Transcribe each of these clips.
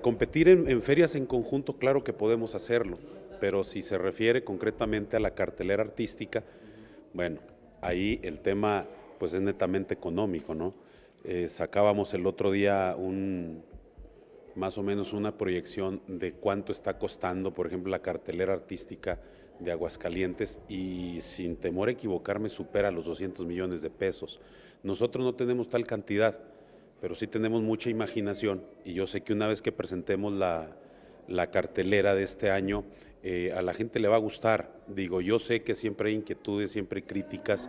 Competir en, ferias en conjunto, claro que podemos hacerlo, pero si se refiere concretamente a la cartelera artística, bueno, ahí el tema pues es netamente económico, ¿no? Eh, sacábamos el otro día un más o menos una proyección de cuánto está costando, por ejemplo, la cartelera artística de Aguascalientes y sin temor a equivocarme supera los 200 millones de pesos. Nosotros no tenemos tal cantidad, pero sí tenemos mucha imaginación y yo sé que una vez que presentemos la, cartelera de este año, eh, a la gente le va a gustar. Digo, yo sé que siempre hay inquietudes, siempre hay críticas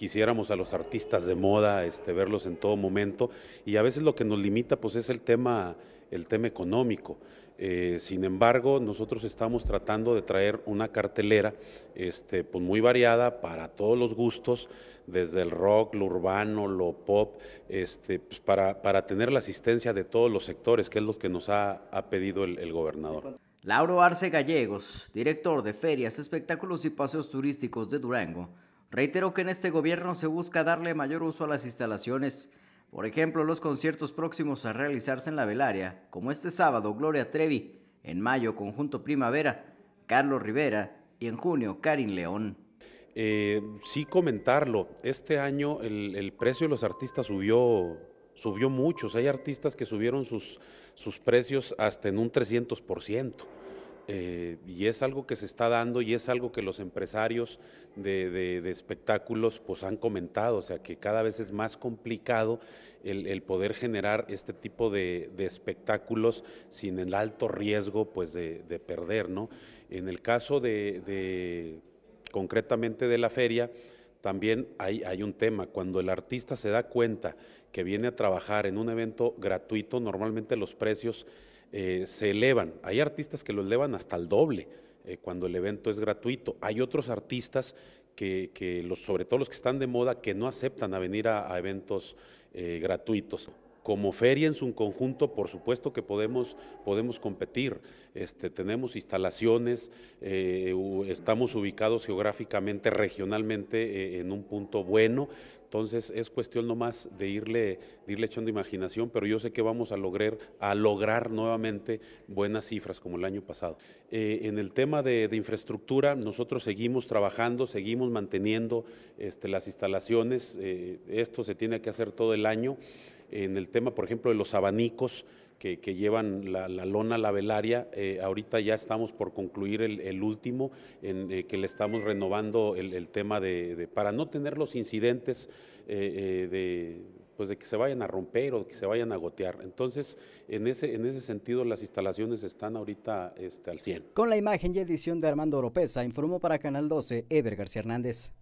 quisiéramos a los artistas de moda este, verlos en todo momento y a veces lo que nos limita pues es el tema, el tema económico. Eh, sin embargo, nosotros estamos tratando de traer una cartelera este, pues, muy variada para todos los gustos, desde el rock, lo urbano, lo pop, este, pues, para, tener la asistencia de todos los sectores, que es lo que nos ha, pedido el, el gobernador. Lauro Arce Gallegos, director de Ferias, Espectáculos y Paseos Turísticos de Durango, Reiteró que en este gobierno se busca darle mayor uso a las instalaciones, por ejemplo, los conciertos próximos a realizarse en la velaria, como este sábado Gloria Trevi, en mayo Conjunto Primavera, Carlos Rivera y en junio Karin León. Eh, sí comentarlo, este año el, precio de los artistas subió subió mucho. hay artistas que subieron sus, sus precios hasta en un 300%. Eh, y es algo que se está dando y es algo que los empresarios de, espectáculos pues han comentado, o sea que cada vez es más complicado el, poder generar este tipo de, espectáculos sin el alto riesgo pues de, perder, ¿no? En el caso de, concretamente de la feria, también hay, hay, un tema, cuando el artista se da cuenta que viene a trabajar en un evento gratuito, normalmente los precios eh, se elevan. Hay artistas que lo elevan hasta el doble eh, cuando el evento es gratuito. Hay otros artistas que, que los, sobre todo los que están de moda, que no aceptan a venir a, eventos eh, gratuitos como feria en su conjunto, por supuesto que podemos, podemos competir. Este, tenemos instalaciones, eh, estamos ubicados geográficamente, regionalmente, eh, en un punto bueno. Entonces es cuestión nomás de irle, de irle echando imaginación, pero yo sé que vamos a lograr, a lograr nuevamente buenas cifras como el año pasado. Eh, en el tema de, infraestructura, nosotros seguimos trabajando, seguimos manteniendo este, las instalaciones. esto se tiene que hacer todo el año en el tema, por ejemplo, de los abanicos que, llevan la, lona, la velaria. Eh, ahorita ya estamos por concluir el, último, en eh, que le estamos renovando el, tema de, para no tener los incidentes eh, de pues de que se vayan a romper o que se vayan a gotear. Entonces, en ese, en ese sentido, las instalaciones están ahorita este, al 100. Con la imagen y edición de Armando Oropesa, informó para Canal 12 Ever García Hernández.